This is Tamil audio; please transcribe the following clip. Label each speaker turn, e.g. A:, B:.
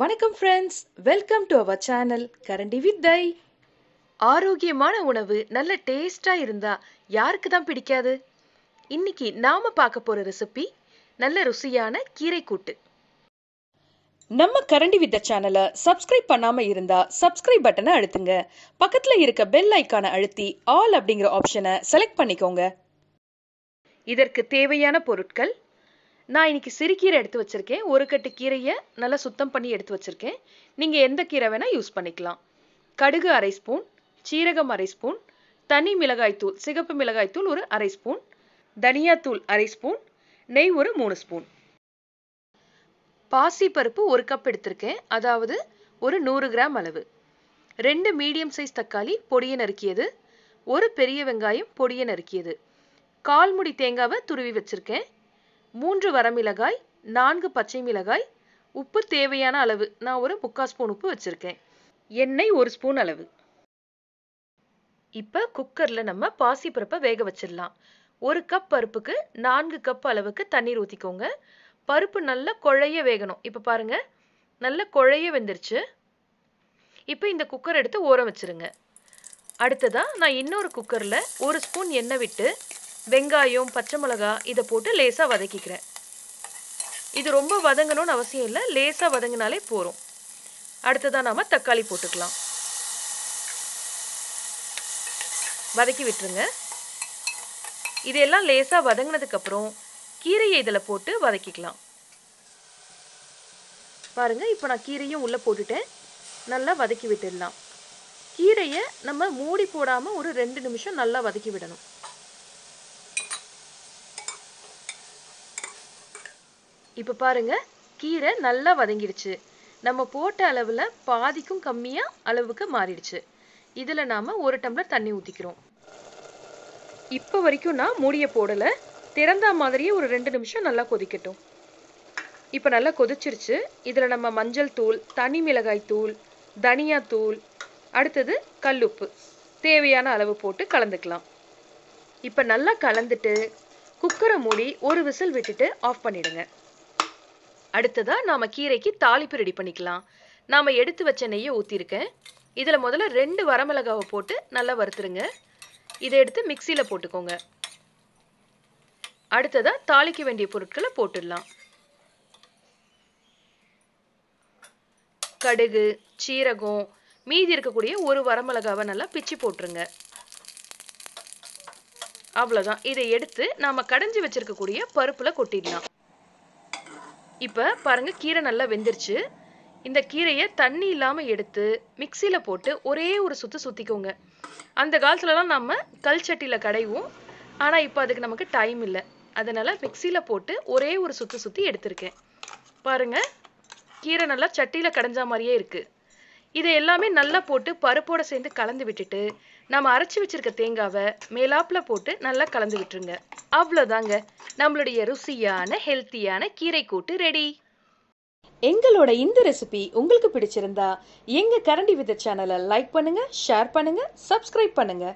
A: வணக்கம் friends welcome to our channel கரண்டி வித்தை ஆரோக்கியமான உணவு நல்ல டேஸ்டா இருந்தால் யாருக்கு தான் பிடிக்காது இன்னைக்கு நாம் பார்க்க போகிற ரெசிபி நல்ல ருசியான கீரை கூட்டு நம்ம கரண்டி வித்த சேனலை சப்ஸ்கிரைப் பண்ணாமல் இருந்தால் சப்ஸ்கிரைப் பட்டனை அழுத்துங்க பக்கத்தில் இருக்க பெல் ஐக்கானை அழுத்தி ஆல் அப்படிங்கிற ஆப்ஷனை செலக்ட் பண்ணிக்கோங்க இதற்கு தேவையான பொருட்கள் நான் இன்னைக்கு சிறுகீரை எடுத்து வச்சுருக்கேன் ஒரு கட்டு கீரையை நல்லா சுத்தம் பண்ணி எடுத்து வச்சுருக்கேன் நீங்கள் எந்த கீரை வேணால் யூஸ் பண்ணிக்கலாம் கடுகு அரை ஸ்பூன் சீரகம் அரை ஸ்பூன் தனி மிளகாய்த்தூள் சிகப்பு மிளகாய்த்தூள் ஒரு அரை ஸ்பூன் தனியாத்தூள் அரை ஸ்பூன் நெய் ஒரு மூணு ஸ்பூன் பாசி பருப்பு ஒரு கப் எடுத்திருக்கேன் அதாவது ஒரு நூறு கிராம் அளவு ரெண்டு மீடியம் சைஸ் தக்காளி பொடியை நறுக்கியது ஒரு பெரிய வெங்காயம் பொடியை நறுக்கியது கால் முடி தேங்காவை துருவி வச்சிருக்கேன் மூன்று வரமிளகாய் நான்கு பச்சை மிளகாய் உப்பு தேவையான அளவு நான் ஒரு முக்கால் ஸ்பூன் உப்பு வச்சுருக்கேன் எண்ணெய் ஒரு ஸ்பூன் அளவு இப்போ குக்கரில் நம்ம பாசி பருப்பை வேக வச்சிடலாம் ஒரு கப் பருப்புக்கு நான்கு கப் அளவுக்கு தண்ணீர் ஊற்றிக்கோங்க பருப்பு நல்லா குழைய வேகணும் இப்போ பாருங்கள் நல்ல குழைய வெந்துருச்சு இப்போ இந்த குக்கர் எடுத்து ஊற வச்சுருங்க அடுத்ததாக நான் இன்னொரு குக்கரில் ஒரு ஸ்பூன் எண்ணெய் விட்டு வெங்காயம் பச்சை மிளகா இதை போட்டு லேசாக வதக்கிக்கிறேன் இது ரொம்ப வதங்கணும்னு அவசியம் இல்லை லேசாக வதங்கினாலே போகிறோம் அடுத்ததாக நாம் தக்காளி போட்டுக்கலாம் வதக்கி விட்டுருங்க இதையெல்லாம் லேசாக வதங்கினதுக்கப்புறம் கீரையை இதில் போட்டு வதக்கிக்கலாம் பாருங்கள் இப்போ நான் கீரையும் உள்ளே போட்டுட்டேன் நல்லா வதக்கி விட்டுடலாம் கீரையை நம்ம மூடி போடாமல் ஒரு ரெண்டு நிமிஷம் நல்லா வதக்கி விடணும் இப்போ பாருங்க கீரை நல்லா வதங்கிடுச்சு நம்ம போட்ட அளவில் பாதிக்கும் கம்மியாக அளவுக்கு மாறிடுச்சு இதில் நாம் ஒரு டம்ளர் தண்ணி ஊற்றிக்கிறோம் இப்போ வரைக்கும் நான் மூடிய போடலை திறந்த மாதிரியே ஒரு ரெண்டு நிமிஷம் நல்லா கொதிக்கட்டும் இப்போ நல்லா கொதிச்சிருச்சு இதில் நம்ம மஞ்சள் தூள் தனி மிளகாய் தூள் தனியா தூள் அடுத்தது கல்லுப்பு தேவையான அளவு போட்டு கலந்துக்கலாம் இப்போ நல்லா கலந்துட்டு குக்கரை மூடி ஒரு விசில் விட்டுட்டு ஆஃப் பண்ணிடுங்க அடுத்ததா நாம கீரைக்கு தாளிப்பு ரெடி பண்ணிக்கலாம் நாம் எடுத்து வச்ச நெய்யை ஊற்றிருக்கேன் இதில் முதல்ல ரெண்டு வரமிளகாவை போட்டு நல்லா வறுத்துருங்க இதை எடுத்து மிக்சியில் போட்டுக்கோங்க அடுத்ததாக தாளிக்க வேண்டிய பொருட்களை போட்டுடலாம் கடுகு சீரகம் மீதி இருக்கக்கூடிய ஒரு வரமிளகாவை நல்லா பிச்சு போட்டுருங்க அவ்வளோதான் இதை எடுத்து நாம் கடைஞ்சி வச்சிருக்கக்கூடிய பருப்பில் கொட்டிடலாம் இப்போ பாருங்கள் கீரை நல்லா வெந்துருச்சு இந்த கீரையை தண்ணி இல்லாமல் எடுத்து மிக்சியில் போட்டு ஒரே ஒரு சுற்று சுற்றிக்கோங்க அந்த காலத்துலலாம் நம்ம கல் சட்டியில் கடைவோம் ஆனால் இப்போ அதுக்கு நமக்கு டைம் இல்லை அதனால் மிக்சியில் போட்டு ஒரே ஒரு சுற்று சுற்றி எடுத்திருக்கேன் பாருங்கள் கீரை நல்லா சட்டியில் கடைஞ்சா மாதிரியே இருக்குது இதை எல்லாமே நல்லா போட்டு பருப்போட சேர்ந்து கலந்து விட்டுட்டு நம்ம அரைச்சி வச்சிருக்க தேங்காவை மேலாப்பில் போட்டு நல்லா கலந்து விட்டுருங்க அவ்வளோதாங்க நம்மளுடைய ருசியான ஹெல்த்தியான கீரை கூட்டு ரெடி எங்களோட இந்த ரெசிபி உங்களுக்கு பிடிச்சிருந்தா எங்க கரண்டி வித சேனலை லைக் பண்ணுங்க ஷேர் பண்ணுங்க சப்ஸ்கிரைப் பண்ணுங்க